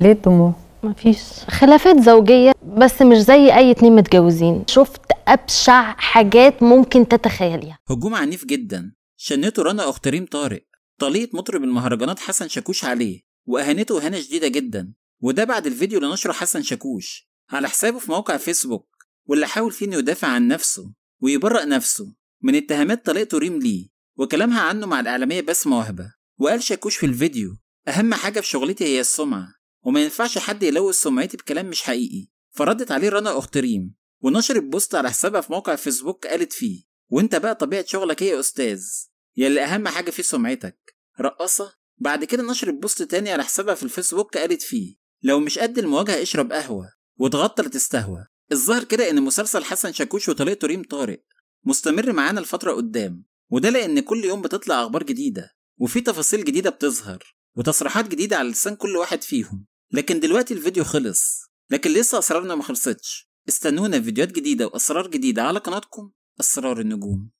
ليه الدموع؟ مفيش خلافات زوجيه بس مش زي اي اتنين متجوزين شفت ابشع حاجات ممكن تتخيليها هجوم عنيف جدا شنته رنا اخت ريم طارق طليقه مطرب المهرجانات حسن شاكوش عليه واهانته اهانه شديده جدا وده بعد الفيديو اللي نشره حسن شاكوش على حسابه في موقع فيسبوك واللي حاول فيه انه يدافع عن نفسه ويبرأ نفسه من اتهامات طليقته ريم ليه وكلامها عنه مع الاعلاميه بسمه وهبه وقال شاكوش في الفيديو اهم حاجه في شغلتي هي السمعه وما ينفعش حد يلوث سمعتي بكلام مش حقيقي فردت عليه رنا اخت ريم ونشرت بوست على حسابها في موقع فيسبوك قالت فيه وانت بقى طبيعه شغلك ايه يا استاذ يلي اهم حاجه فيه سمعتك رقصه بعد كده نشرت بوست تاني على حسابها في الفيسبوك قالت فيه لو مش قد المواجهه اشرب قهوه واتغطى لتستهوى الظاهر كده ان مسلسل حسن شاكوش وطليقته ريم طارق مستمر معانا لفتره قدام وده لان كل يوم بتطلع اخبار جديده وفي تفاصيل جديده بتظهر وتصريحات جديده على لسان كل واحد فيهم لكن دلوقتي الفيديو خلص لكن لسه أسرارنا ما خلصتش استنونا فيديوهات جديدة وأسرار جديدة على قناتكم أسرار النجوم